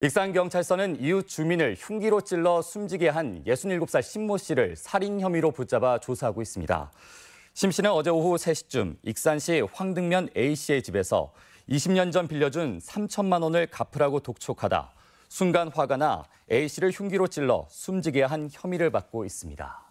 익산경찰서는 이웃 주민을 흉기로 찔러 숨지게 한 67살 신모 씨를 살인 혐의로 붙잡아 조사하고 있습니다. 심 씨는 어제 오후 3시쯤 익산시 황등면 A 씨의 집에서 20년 전 빌려준 3천만 원을 갚으라고 독촉하다 순간 화가 나 A 씨를 흉기로 찔러 숨지게 한 혐의를 받고 있습니다.